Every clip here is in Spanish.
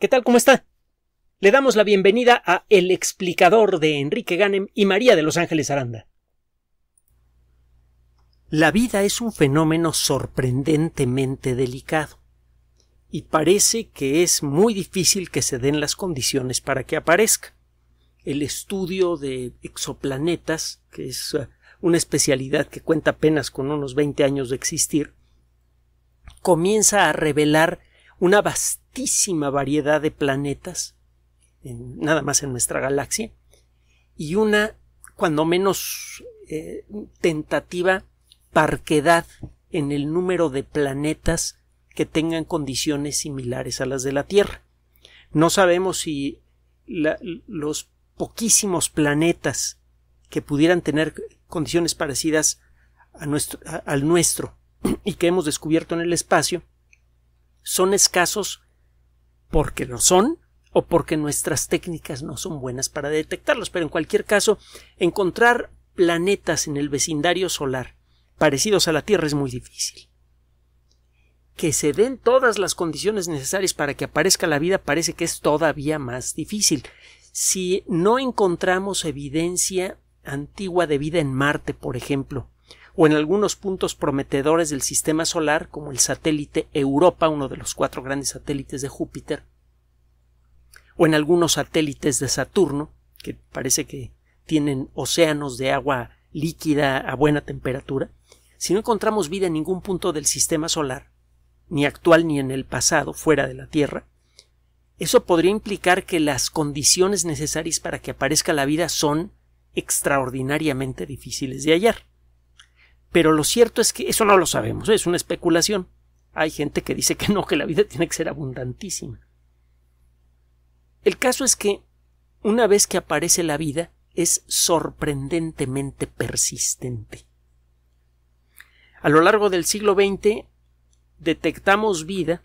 ¿Qué tal? ¿Cómo está? Le damos la bienvenida a El explicador de Enrique Ganem y María de Los Ángeles Aranda. La vida es un fenómeno sorprendentemente delicado y parece que es muy difícil que se den las condiciones para que aparezca. El estudio de exoplanetas, que es eh, una especialidad que cuenta apenas con unos 20 años de existir, comienza a revelar una vastísima variedad de planetas, nada más en nuestra galaxia, y una, cuando menos, eh, tentativa parquedad en el número de planetas que tengan condiciones similares a las de la Tierra. No sabemos si los poquísimos planetas que pudieran tener condiciones parecidas a al nuestro y que hemos descubierto en el espacio son escasos porque lo son o porque nuestras técnicas no son buenas para detectarlos. Pero en cualquier caso, encontrar planetas en el vecindario solar parecidos a la Tierra es muy difícil. Que se den todas las condiciones necesarias para que aparezca la vida parece que es todavía más difícil. Si no encontramos evidencia antigua de vida en Marte, por ejemplo, o en algunos puntos prometedores del sistema solar, como el satélite Europa, uno de los cuatro grandes satélites de Júpiter, o en algunos satélites de Saturno, que parece que tienen océanos de agua líquida a buena temperatura, si no encontramos vida en ningún punto del sistema solar, ni actual ni en el pasado, fuera de la Tierra, eso podría implicar que las condiciones necesarias para que aparezca la vida son extraordinariamente difíciles de hallar. Pero lo cierto es que eso no lo sabemos, es una especulación. Hay gente que dice que no, que la vida tiene que ser abundantísima. El caso es que una vez que aparece la vida, es sorprendentemente persistente. A lo largo del siglo XX detectamos vida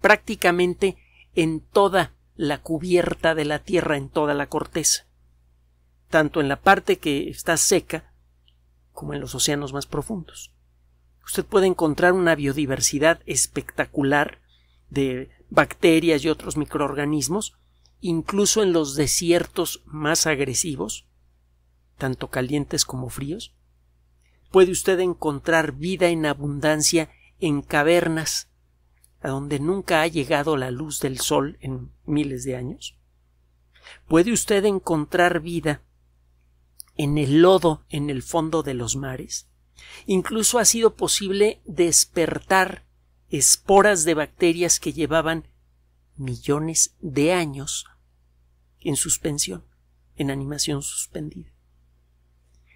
prácticamente en toda la cubierta de la Tierra, en toda la corteza, tanto en la parte que está seca como en los océanos más profundos. Usted puede encontrar una biodiversidad espectacular de bacterias y otros microorganismos, incluso en los desiertos más agresivos, tanto calientes como fríos. Puede usted encontrar vida en abundancia en cavernas, a donde nunca ha llegado la luz del sol en miles de años. Puede usted encontrar vida en el lodo, en el fondo de los mares. Incluso ha sido posible despertar esporas de bacterias que llevaban millones de años en suspensión, en animación suspendida.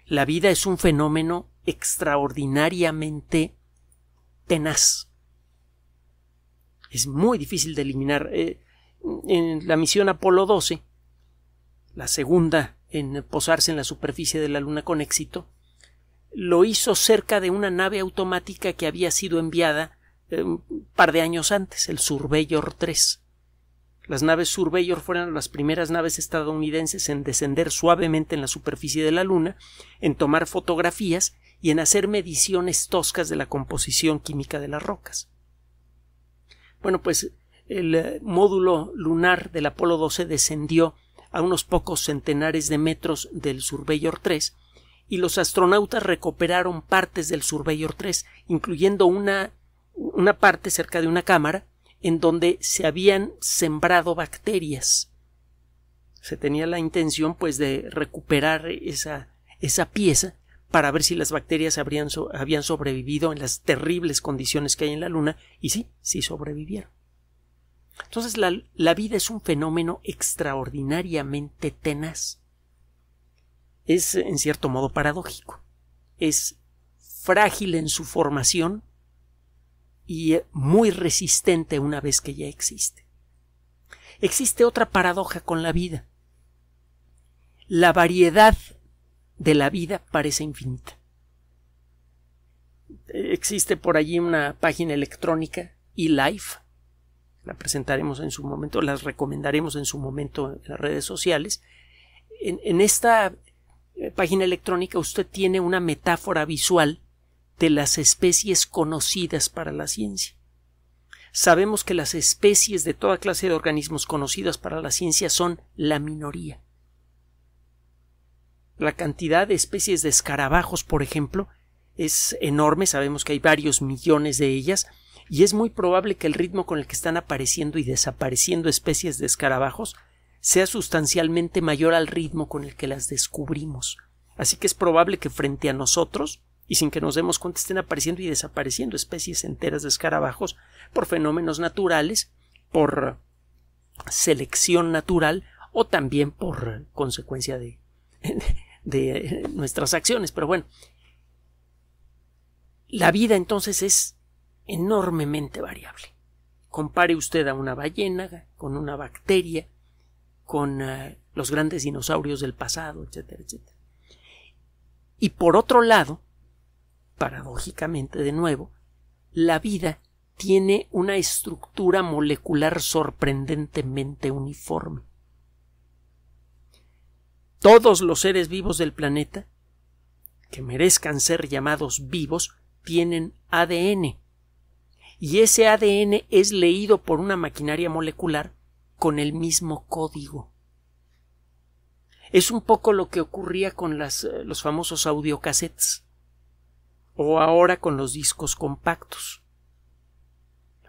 La vida es un fenómeno extraordinariamente tenaz. Es muy difícil de eliminar. Eh, en la misión Apolo 12, la segunda en posarse en la superficie de la Luna con éxito, lo hizo cerca de una nave automática que había sido enviada eh, un par de años antes, el Surveyor 3. Las naves Surveyor fueron las primeras naves estadounidenses en descender suavemente en la superficie de la Luna, en tomar fotografías y en hacer mediciones toscas de la composición química de las rocas. Bueno, pues el eh, módulo lunar del Apolo 12 descendió a unos pocos centenares de metros del Surveyor 3 y los astronautas recuperaron partes del Surveyor 3, incluyendo una, una parte cerca de una cámara en donde se habían sembrado bacterias. Se tenía la intención pues de recuperar esa, esa pieza para ver si las bacterias habrían, habían sobrevivido en las terribles condiciones que hay en la Luna y sí, sí sobrevivieron. Entonces la, vida es un fenómeno extraordinariamente tenaz. Es en cierto modo paradójico. Es frágil en su formación y eh, muy resistente una vez que ya existe. Existe otra paradoja con la vida. La variedad de la vida parece infinita. Existe por allí una página electrónica, eLife, la presentaremos en su momento, las recomendaremos en su momento en las redes sociales. En, esta eh, página electrónica usted tiene una metáfora visual de las especies conocidas para la ciencia. Sabemos que las especies de toda clase de organismos conocidas para la ciencia son la minoría. La cantidad de especies de escarabajos, por ejemplo, es enorme, sabemos que hay varios millones de ellas, y es muy probable que el ritmo con el que están apareciendo y desapareciendo especies de escarabajos sea sustancialmente mayor al ritmo con el que las descubrimos. Así que es probable que frente a nosotros, y sin que nos demos cuenta, estén apareciendo y desapareciendo especies enteras de escarabajos por fenómenos naturales, por selección natural o también por consecuencia de, de, nuestras acciones. Pero bueno, la vida entonces es enormemente variable. Compare usted a una ballena con una bacteria, con eh, los grandes dinosaurios del pasado, etcétera, etcétera. Y por otro lado, paradójicamente de nuevo, la vida tiene una estructura molecular sorprendentemente uniforme. Todos los seres vivos del planeta que merezcan ser llamados vivos tienen ADN, y ese ADN es leído por una maquinaria molecular con el mismo código. Es un poco lo que ocurría con eh, los famosos audiocassettes o ahora con los discos compactos.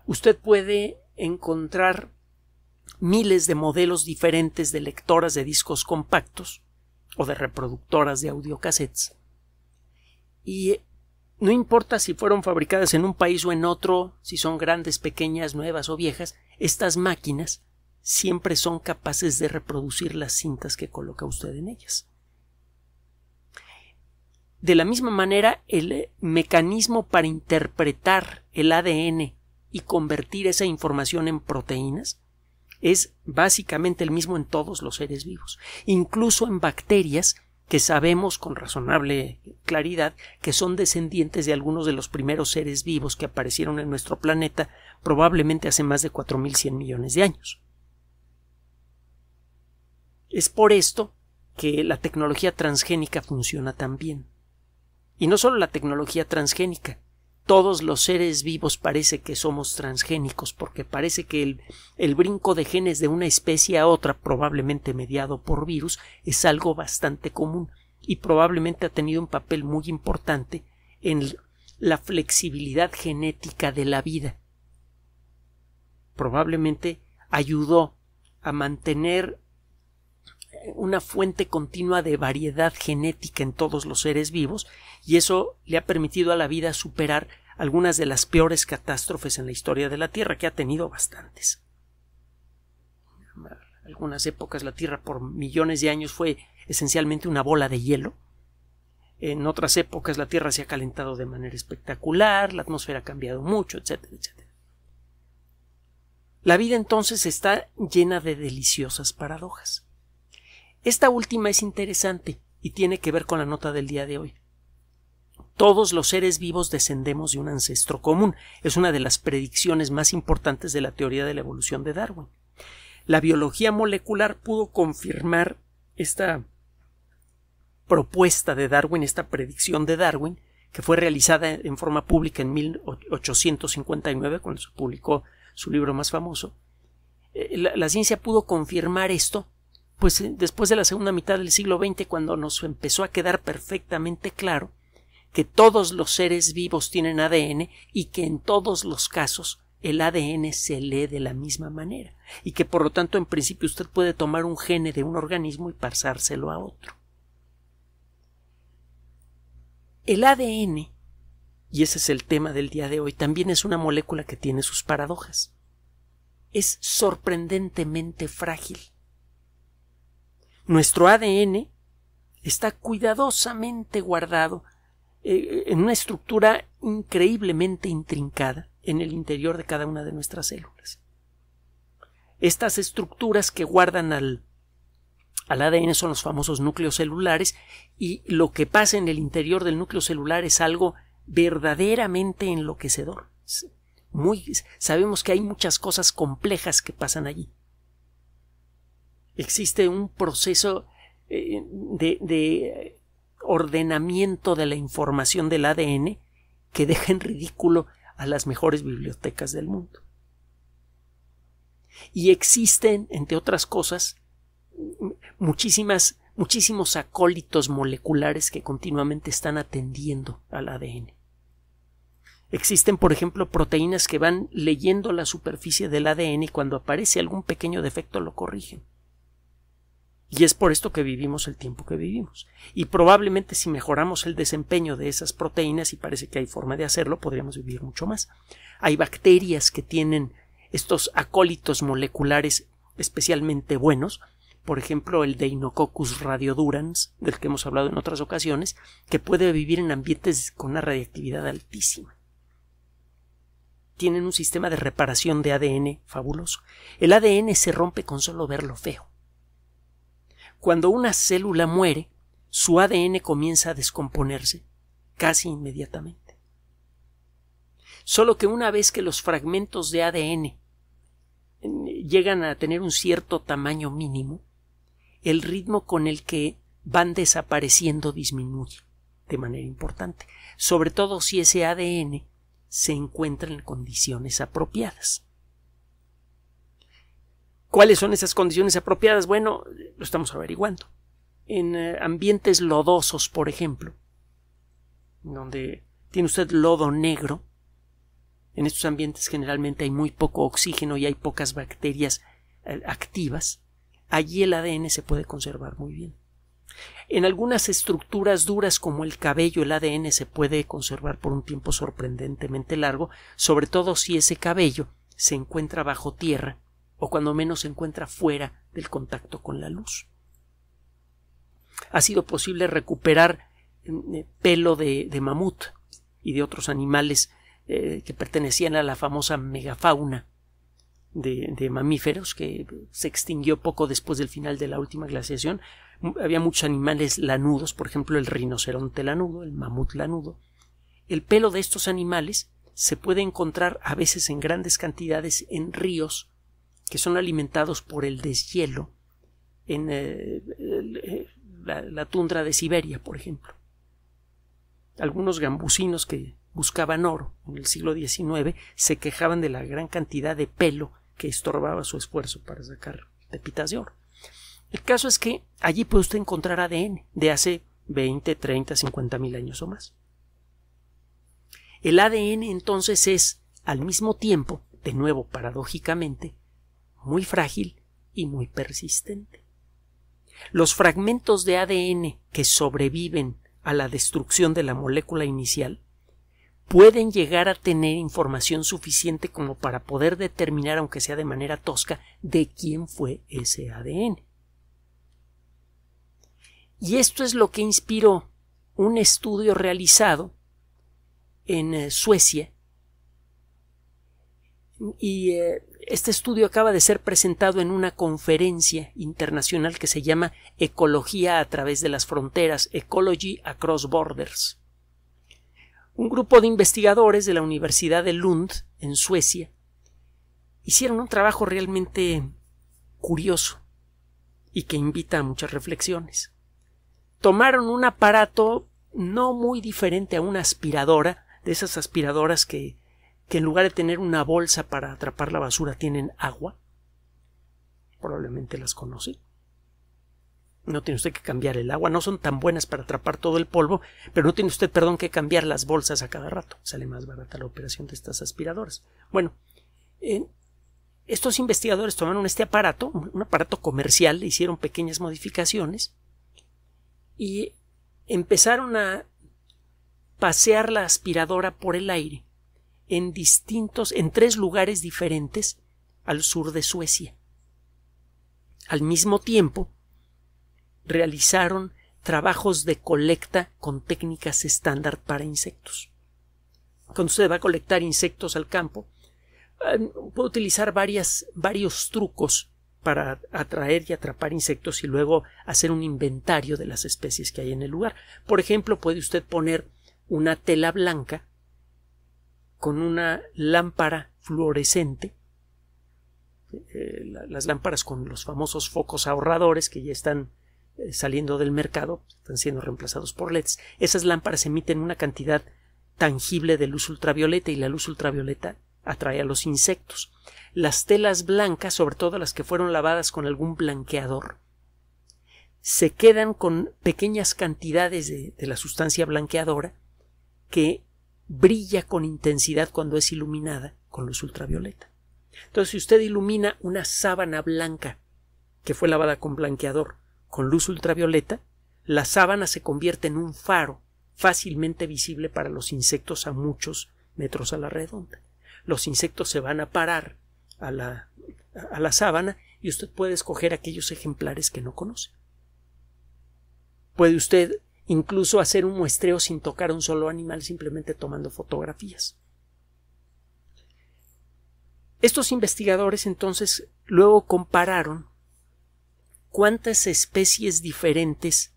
Usted puede encontrar miles de modelos diferentes de lectoras de discos compactos o de reproductoras de audiocassettes y no importa si fueron fabricadas en un país o en otro, si son grandes, pequeñas, nuevas o viejas, estas máquinas siempre son capaces de reproducir las cintas que coloca usted en ellas. De la misma manera, el mecanismo para interpretar el ADN y convertir esa información en proteínas es básicamente el mismo en todos los seres vivos, incluso en bacterias que sabemos con razonable claridad que son descendientes de algunos de los primeros seres vivos que aparecieron en nuestro planeta probablemente hace más de 4.100 millones de años. Es por esto que la tecnología transgénica funciona tan bien. Y no solo la tecnología transgénica, todos los seres vivos parece que somos transgénicos, porque parece que el, brinco de genes de una especie a otra, probablemente mediado por virus, es algo bastante común y probablemente ha tenido un papel muy importante en la flexibilidad genética de la vida. Probablemente ayudó a mantener una fuente continua de variedad genética en todos los seres vivos y eso le ha permitido a la vida superar algunas de las peores catástrofes en la historia de la Tierra, que ha tenido bastantes. Algunas épocas la Tierra por millones de años fue esencialmente una bola de hielo. En otras épocas la Tierra se ha calentado de manera espectacular, la atmósfera ha cambiado mucho, etc. La vida entonces está llena de deliciosas paradojas. Esta última es interesante y tiene que ver con la nota del día de hoy. Todos los seres vivos descendemos de un ancestro común. Es una de las predicciones más importantes de la teoría de la evolución de Darwin. La biología molecular pudo confirmar esta propuesta de Darwin, esta predicción de Darwin, que fue realizada en forma pública en 1859, cuando se publicó su libro más famoso. Eh, la, la ciencia pudo confirmar esto pues eh, después de la segunda mitad del siglo XX, cuando nos empezó a quedar perfectamente claro que todos los seres vivos tienen ADN y que en todos los casos el ADN se lee de la misma manera y que por lo tanto en principio usted puede tomar un gene de un organismo y pasárselo a otro. El ADN, y ese es el tema del día de hoy, también es una molécula que tiene sus paradojas. Es sorprendentemente frágil. Nuestro ADN está cuidadosamente guardado eh, eh, en una estructura increíblemente intrincada en el interior de cada una de nuestras células. Estas estructuras que guardan al, al ADN son los famosos núcleos celulares y lo que pasa en el interior del núcleo celular es algo verdaderamente enloquecedor. Muy, sabemos que hay muchas cosas complejas que pasan allí existe un proceso eh, de, ordenamiento de la información del ADN que deja en ridículo a las mejores bibliotecas del mundo. Y existen, entre otras cosas, muchísimas, muchísimos acólitos moleculares que continuamente están atendiendo al ADN. Existen, por ejemplo, proteínas que van leyendo la superficie del ADN y cuando aparece algún pequeño defecto lo corrigen. Y es por esto que vivimos el tiempo que vivimos. Y probablemente si mejoramos el desempeño de esas proteínas, y parece que hay forma de hacerlo, podríamos vivir mucho más. Hay bacterias que tienen estos acólitos moleculares especialmente buenos, por ejemplo el Deinococcus radiodurans, del que hemos hablado en otras ocasiones, que puede vivir en ambientes con una radiactividad altísima tienen un sistema de reparación de ADN fabuloso. El ADN se rompe con solo verlo feo. Cuando una célula muere, su ADN comienza a descomponerse casi inmediatamente. Solo que una vez que los fragmentos de ADN mm, llegan a tener un cierto tamaño mínimo, el ritmo con el que van desapareciendo disminuye de manera importante, sobre todo si ese ADN se encuentra en condiciones apropiadas. ¿Cuáles son esas condiciones apropiadas? Bueno, lo estamos averiguando. En eh, ambientes lodosos, por ejemplo, donde tiene usted lodo negro, en estos ambientes generalmente hay muy poco oxígeno y hay pocas bacterias eh, activas. Allí el ADN se puede conservar muy bien. En algunas estructuras duras como el cabello, el ADN se puede conservar por un tiempo sorprendentemente largo, sobre todo si ese cabello se encuentra bajo tierra o cuando menos se encuentra fuera del contacto con la luz. Ha sido posible recuperar mm, eh, pelo de, mamut y de otros animales eh, que pertenecían a la famosa megafauna de, mamíferos que se extinguió poco después del final de la última glaciación. Había muchos animales lanudos, por ejemplo el rinoceronte lanudo, el mamut lanudo. El pelo de estos animales se puede encontrar a veces en grandes cantidades en ríos que son alimentados por el deshielo en eh, eh, la, tundra de Siberia, por ejemplo. Algunos gambusinos que buscaban oro en el siglo XIX se quejaban de la gran cantidad de pelo que estorbaba su esfuerzo para sacar pepitas de oro. El caso es que allí puede usted encontrar ADN de hace 20, 30, 50 mil años o más. El ADN entonces es, al mismo tiempo, de nuevo paradójicamente, muy frágil y muy persistente. Los fragmentos de ADN que sobreviven a la destrucción de la molécula inicial pueden llegar a tener información suficiente como para poder determinar, aunque sea de manera tosca, de quién fue ese ADN. Y esto es lo que inspiró un estudio realizado en eh, Suecia y eh, este estudio acaba de ser presentado en una conferencia internacional que se llama Ecología a través de las fronteras, Ecology Across Borders. Un grupo de investigadores de la Universidad de Lund, en Suecia, hicieron un trabajo realmente curioso y que invita a muchas reflexiones. Tomaron un aparato no muy diferente a una aspiradora, de esas aspiradoras que que en lugar de tener una bolsa para atrapar la basura tienen agua? Probablemente las conoce. No tiene usted que cambiar el agua, no son tan buenas para atrapar todo el polvo, pero no tiene usted, perdón, que cambiar las bolsas a cada rato. Sale más barata la operación de estas aspiradoras. Bueno, eh, estos investigadores tomaron este aparato, un aparato comercial, le hicieron pequeñas modificaciones y empezaron a pasear la aspiradora por el aire en distintos, en tres lugares diferentes al sur de Suecia. Al mismo tiempo, realizaron trabajos de colecta con técnicas estándar para insectos. Cuando usted va a colectar insectos al campo, em, puede utilizar varios trucos para atraer y atrapar insectos y luego hacer un inventario de las especies que hay en el lugar. Por ejemplo, puede usted poner una tela blanca con una lámpara fluorescente, eh, las lámparas con los famosos focos ahorradores que ya están eh, saliendo del mercado, están siendo reemplazados por LEDs. Esas lámparas emiten una cantidad tangible de luz ultravioleta y la luz ultravioleta atrae a los insectos. Las telas blancas, sobre todo las que fueron lavadas con algún blanqueador, se quedan con pequeñas cantidades de la sustancia blanqueadora que brilla con intensidad cuando es iluminada con luz ultravioleta. Entonces, si usted ilumina una sábana blanca que fue lavada con blanqueador con luz ultravioleta, la sábana se convierte en un faro fácilmente visible para los insectos a muchos metros a la redonda. Los insectos se van a parar a la, a la sábana y usted puede escoger aquellos ejemplares que no conoce. Puede usted incluso hacer un muestreo sin tocar a un solo animal, simplemente tomando fotografías. Estos investigadores entonces luego compararon cuántas especies diferentes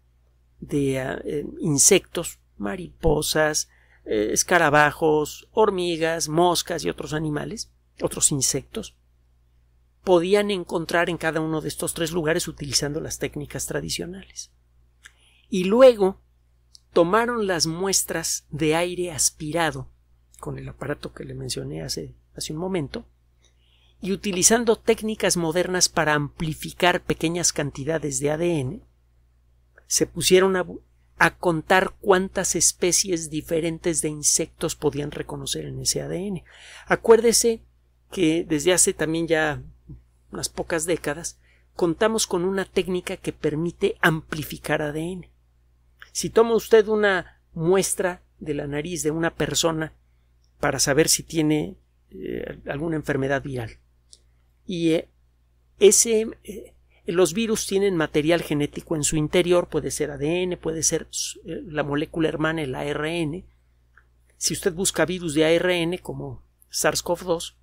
de eh, eh, insectos, mariposas, eh, escarabajos, hormigas, moscas y otros animales, otros insectos, podían encontrar en cada uno de estos tres lugares utilizando las técnicas tradicionales. Y luego tomaron las muestras de aire aspirado con el aparato que le mencioné hace, hace un momento y utilizando técnicas modernas para amplificar pequeñas cantidades de ADN, se pusieron a, a contar cuántas especies diferentes de insectos podían reconocer en ese ADN. Acuérdese que desde hace también ya unas pocas décadas contamos con una técnica que permite amplificar ADN. Si toma usted una muestra de la nariz de una persona para saber si tiene eh, alguna enfermedad viral. Y eh, ese, eh, los virus tienen material genético en su interior, puede ser ADN, puede ser la molécula hermana, el ARN. Si usted busca virus de ARN como SARS-CoV-2,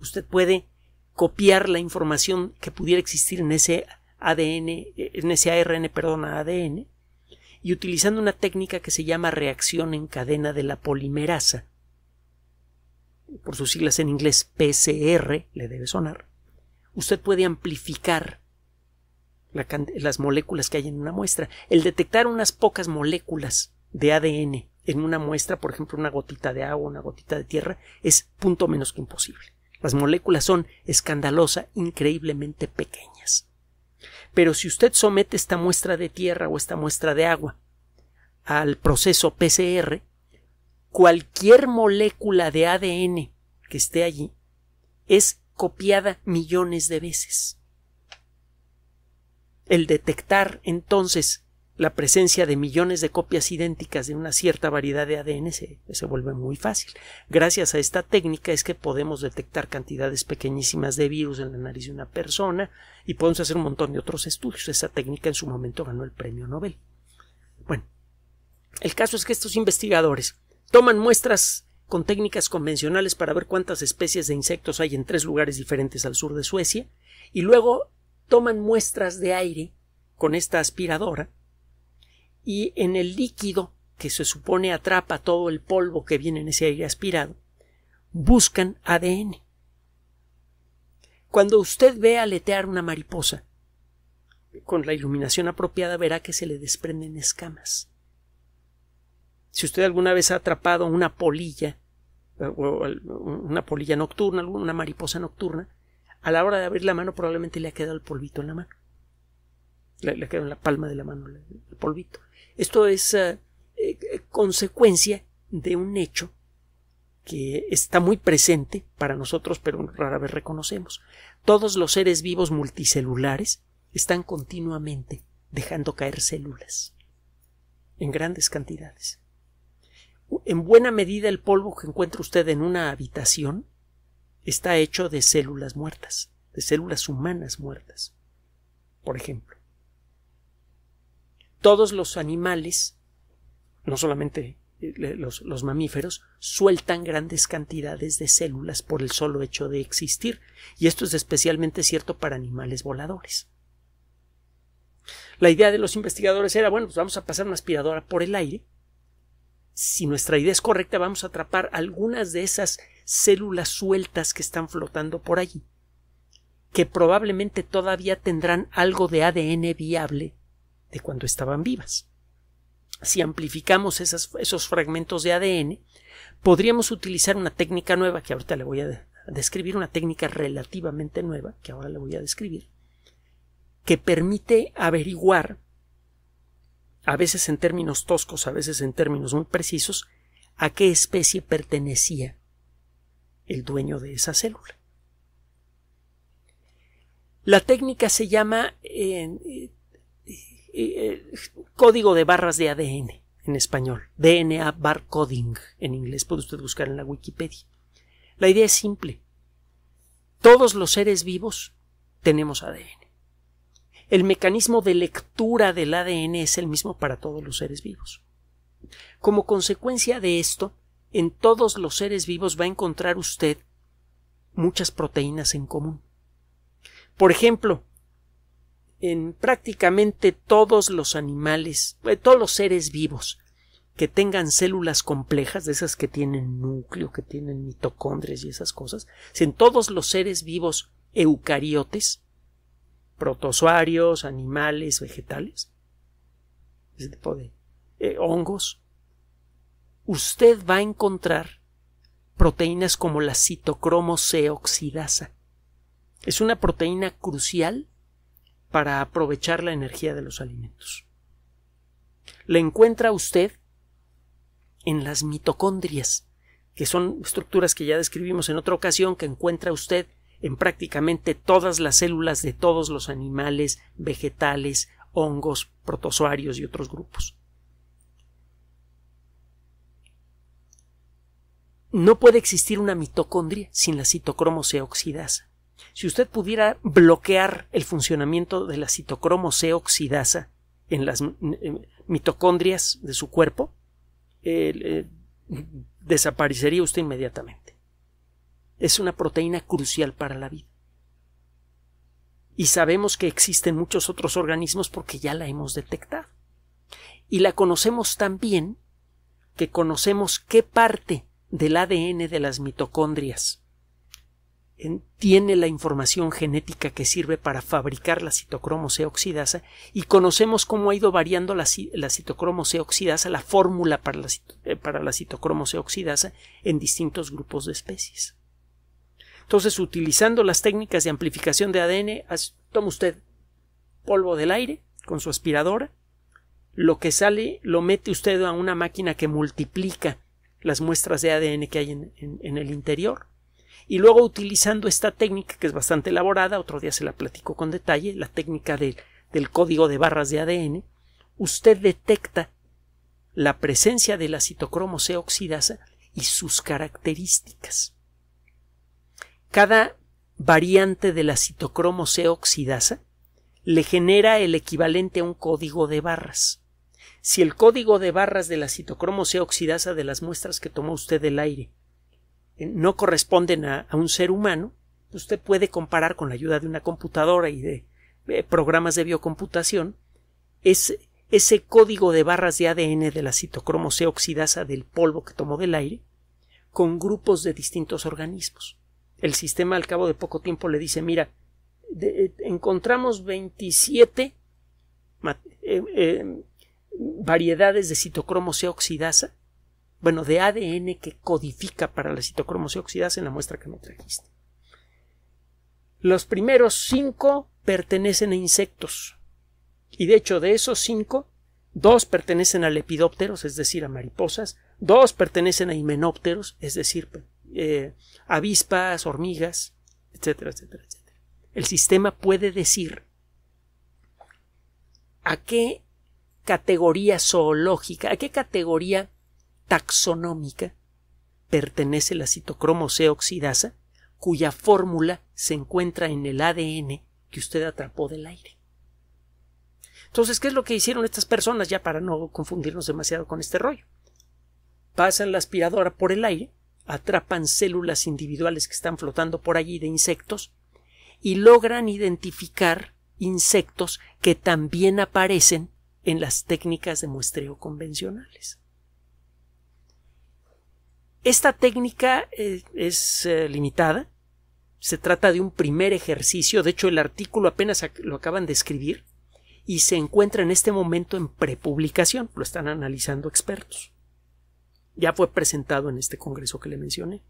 usted puede copiar la información que pudiera existir en ese ADN, en ese ARN, perdón, ADN, y utilizando una técnica que se llama reacción en cadena de la polimerasa, por sus siglas en inglés PCR, le debe sonar, usted puede amplificar las moléculas que hay en una muestra. El detectar unas pocas moléculas de ADN en una muestra, por ejemplo, una gotita de agua, una gotita de tierra, es punto menos que imposible. Las moléculas son escandalosa, increíblemente pequeñas. Pero si usted somete esta muestra de tierra o esta muestra de agua al proceso PCR, cualquier molécula de ADN que esté allí es copiada millones de veces. El detectar entonces la presencia de millones de copias idénticas de una cierta variedad de ADN se, vuelve muy fácil. Gracias a esta técnica es que podemos detectar cantidades pequeñísimas de virus en la nariz de una persona y podemos hacer un montón de otros estudios. Esa técnica en su momento ganó el premio Nobel. Bueno, el caso es que estos investigadores toman muestras con técnicas convencionales para ver cuántas especies de insectos hay en tres lugares diferentes al sur de Suecia y luego toman muestras de aire con esta aspiradora y en el líquido que se supone atrapa todo el polvo que viene en ese aire aspirado, buscan ADN. Cuando usted ve aletear una mariposa, con la iluminación apropiada verá que se le desprenden escamas. Si usted alguna vez ha atrapado una polilla, eh, una polilla nocturna, una mariposa nocturna, a la hora de abrir la mano probablemente le ha quedado el polvito en la mano. Le, ha quedado en la palma de la mano el polvito. Esto es eh, eh, consecuencia de un hecho que está muy presente para nosotros, pero rara vez reconocemos. Todos los seres vivos multicelulares están continuamente dejando caer células en grandes cantidades. En buena medida el polvo que encuentra usted en una habitación está hecho de células muertas, de células humanas muertas, por ejemplo todos los animales, no solamente eh, los, mamíferos, sueltan grandes cantidades de células por el solo hecho de existir, y esto es especialmente cierto para animales voladores. La idea de los investigadores era, bueno, pues vamos a pasar una aspiradora por el aire. Si nuestra idea es correcta, vamos a atrapar algunas de esas células sueltas que están flotando por allí, que probablemente todavía tendrán algo de ADN viable de cuando estaban vivas. Si amplificamos esos fragmentos de ADN, podríamos utilizar una técnica nueva que ahorita le voy a describir, una técnica relativamente nueva que ahora le voy a describir, que permite averiguar, a veces en términos toscos, a veces en términos muy precisos, a qué especie pertenecía el dueño de esa célula. La técnica se llama eh, eh, código de barras de ADN en español, DNA barcoding en inglés, puede usted buscar en la Wikipedia. La idea es simple. Todos los seres vivos tenemos ADN. El mecanismo de lectura del ADN es el mismo para todos los seres vivos. Como consecuencia de esto, en todos los seres vivos va a encontrar usted muchas proteínas en común. Por ejemplo, en prácticamente todos los animales, eh, todos los seres vivos que tengan células complejas, de esas que tienen núcleo, que tienen mitocondrias y esas cosas, en todos los seres vivos eucariotes, protozoarios, animales, vegetales, ese tipo de eh, hongos, usted va a encontrar proteínas como la citocromo C oxidasa. Es una proteína crucial para aprovechar la energía de los alimentos. La encuentra usted en las mitocondrias, que son estructuras que ya describimos en otra ocasión, que encuentra usted en prácticamente todas las células de todos los animales, vegetales, hongos, protozoarios y otros grupos. No puede existir una mitocondria sin la citocromo C oxidasa. Si usted pudiera bloquear el funcionamiento de la citocromo C oxidasa en las mm, mm, mitocondrias de su cuerpo, eh, desaparecería usted inmediatamente. Es una proteína crucial para la vida. Y sabemos que existen muchos otros organismos porque ya la hemos detectado. Y la conocemos tan bien que conocemos qué parte del ADN de las mitocondrias tiene la información genética que sirve para fabricar la citocromo C oxidasa y conocemos cómo ha ido variando la, citocromo C oxidasa, la fórmula eh, para la, citocromo C oxidasa en distintos grupos de especies. Entonces, utilizando las técnicas de amplificación de ADN, toma usted polvo del aire con su aspiradora, lo que sale lo mete usted a una máquina que multiplica las muestras de ADN que hay en el interior, y luego utilizando esta técnica que es bastante elaborada, otro día se la platico con detalle, la técnica del código de barras de ADN, usted detecta la presencia de la citocromo C oxidasa y sus características. Cada variante de la citocromo C oxidasa le genera el equivalente a un código de barras. Si el código de barras de la citocromo C oxidasa de las muestras que tomó usted del aire eh, no corresponden a, un ser humano, usted puede comparar con la ayuda de una computadora y de eh, programas de biocomputación ese código de barras de ADN de la citocromo C oxidasa del polvo que tomó del aire con grupos de distintos organismos. El sistema al cabo de poco tiempo le dice, mira, eh, encontramos 27 variedades de citocromo C oxidasa bueno, de ADN que codifica para la citocromos y en la muestra que me trajiste. Los primeros cinco pertenecen a insectos. Y de hecho, de esos cinco, dos pertenecen a lepidópteros, es decir, a mariposas, dos pertenecen a himenópteros, es decir, eh, avispas, hormigas, etcétera, etcétera, etcétera. El sistema puede decir a qué categoría zoológica, a qué categoría taxonómica pertenece la citocromo C oxidasa, cuya fórmula se encuentra en el ADN que usted atrapó del aire. Entonces, ¿qué es lo que hicieron estas personas ya para no confundirnos demasiado con este rollo? Pasan la aspiradora por el aire, atrapan células individuales que están flotando por allí de insectos y logran identificar insectos que también aparecen en las técnicas de muestreo convencionales. Esta técnica eh, es, eh, limitada. Se trata de un primer ejercicio. De hecho, el artículo apenas lo acaban de escribir y se encuentra en este momento en prepublicación. Lo están analizando expertos. Ya fue presentado en este congreso que le mencioné.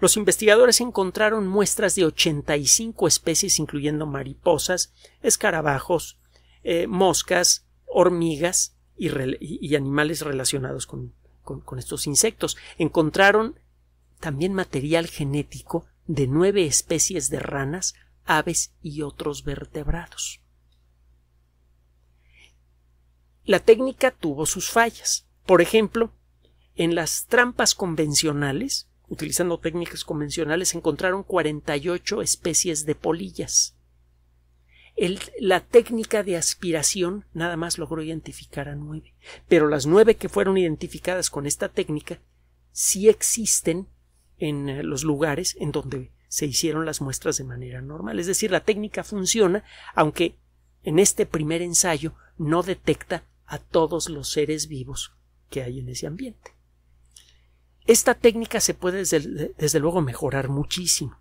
Los investigadores encontraron muestras de 85 especies, incluyendo mariposas, escarabajos, eh, moscas, hormigas y, y, animales relacionados con, con, estos insectos. Encontraron también material genético de nueve especies de ranas, aves y otros vertebrados. La técnica tuvo sus fallas. Por ejemplo, en las trampas convencionales, utilizando técnicas convencionales, encontraron 48 especies de polillas la técnica de aspiración nada más logró identificar a nueve, pero las nueve que fueron identificadas con esta técnica sí existen en eh, los lugares en donde se hicieron las muestras de manera normal. Es decir, la técnica funciona, aunque en este primer ensayo no detecta a todos los seres vivos que hay en ese ambiente. Esta técnica se puede desde luego mejorar muchísimo.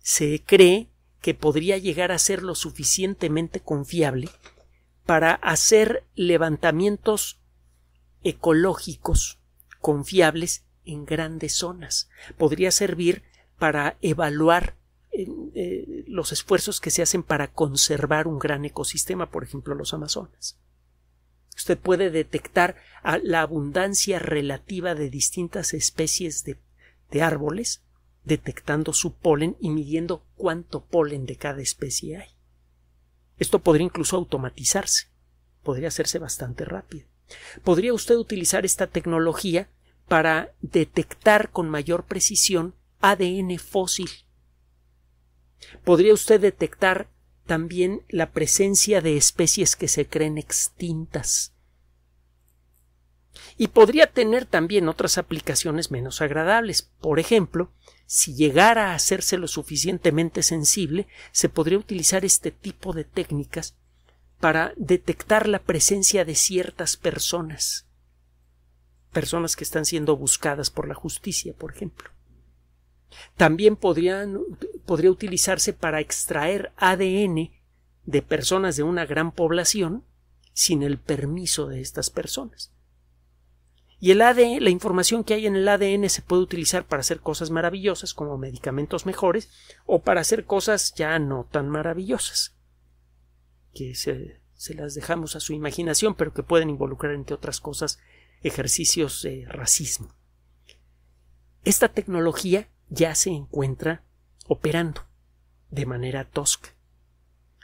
Se cree que podría llegar a ser lo suficientemente confiable para hacer levantamientos ecológicos confiables en grandes zonas. Podría servir para evaluar eh, eh, los esfuerzos que se hacen para conservar un gran ecosistema, por ejemplo los Amazonas. Usted puede detectar la abundancia relativa de distintas especies de árboles detectando su polen y midiendo cuánto polen de cada especie hay. Esto podría incluso automatizarse, podría hacerse bastante rápido. Podría usted utilizar esta tecnología para detectar con mayor precisión ADN fósil. Podría usted detectar también la presencia de especies que se creen extintas y podría tener también otras aplicaciones menos agradables. Por ejemplo, si llegara a hacerse lo suficientemente sensible, se podría utilizar este tipo de técnicas para detectar la presencia de ciertas personas, personas que están siendo buscadas por la justicia, por ejemplo. También podría utilizarse para extraer ADN de personas de una gran población sin el permiso de estas personas. Y el ADN, la información que hay en el ADN se puede utilizar para hacer cosas maravillosas como medicamentos mejores o para hacer cosas ya no tan maravillosas, que se, se las dejamos a su imaginación, pero que pueden involucrar, entre otras cosas, ejercicios de racismo. Esta tecnología ya se encuentra operando de manera tosca.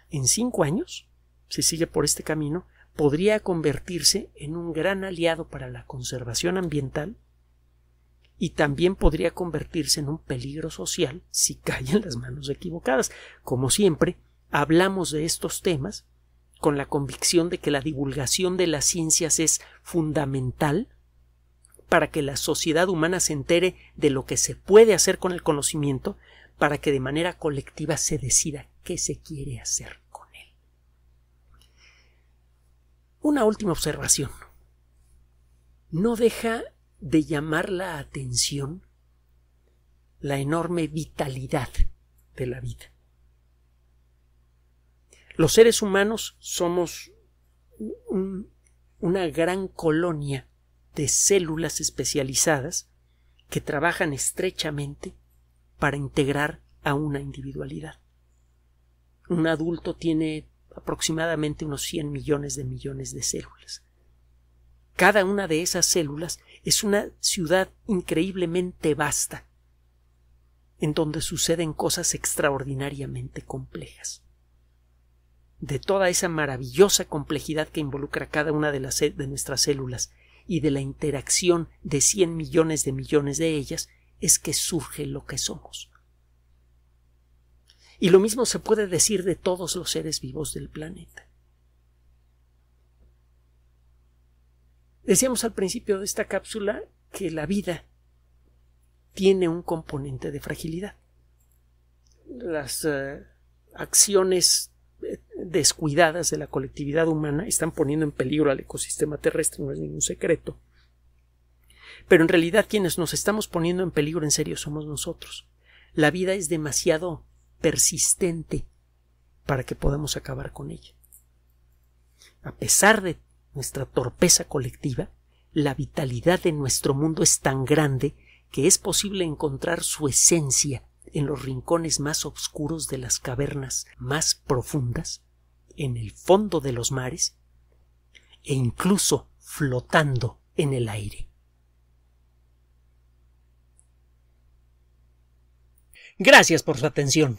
En cinco años, si sigue por este camino, podría convertirse en un gran aliado para la conservación ambiental y también podría convertirse en un peligro social si cae en las manos equivocadas. Como siempre, hablamos de estos temas con la convicción de que la divulgación de las ciencias es fundamental para que la sociedad humana se entere de lo que se puede hacer con el conocimiento, para que de manera colectiva se decida qué se quiere hacer. Una última observación. No deja de llamar la atención la enorme vitalidad de la vida. Los seres humanos somos una gran colonia de células especializadas que trabajan estrechamente para integrar a una individualidad. Un adulto tiene aproximadamente unos 100 millones de millones de células. Cada una de esas células es una ciudad increíblemente vasta, en donde suceden cosas extraordinariamente complejas. De toda esa maravillosa complejidad que involucra cada una de, de nuestras células y de la interacción de 100 millones de millones de ellas, es que surge lo que somos. Y lo mismo se puede decir de todos los seres vivos del planeta. Decíamos al principio de esta cápsula que la vida tiene un componente de fragilidad. Las eh, acciones eh, descuidadas de la colectividad humana están poniendo en peligro al ecosistema terrestre, no es ningún secreto. Pero en realidad quienes nos estamos poniendo en peligro en serio somos nosotros. La vida es demasiado persistente para que podamos acabar con ella. A pesar de nuestra torpeza colectiva, la vitalidad de nuestro mundo es tan grande que es posible encontrar su esencia en los rincones más oscuros de las cavernas más profundas, en el fondo de los mares e incluso flotando en el aire. Gracias por su atención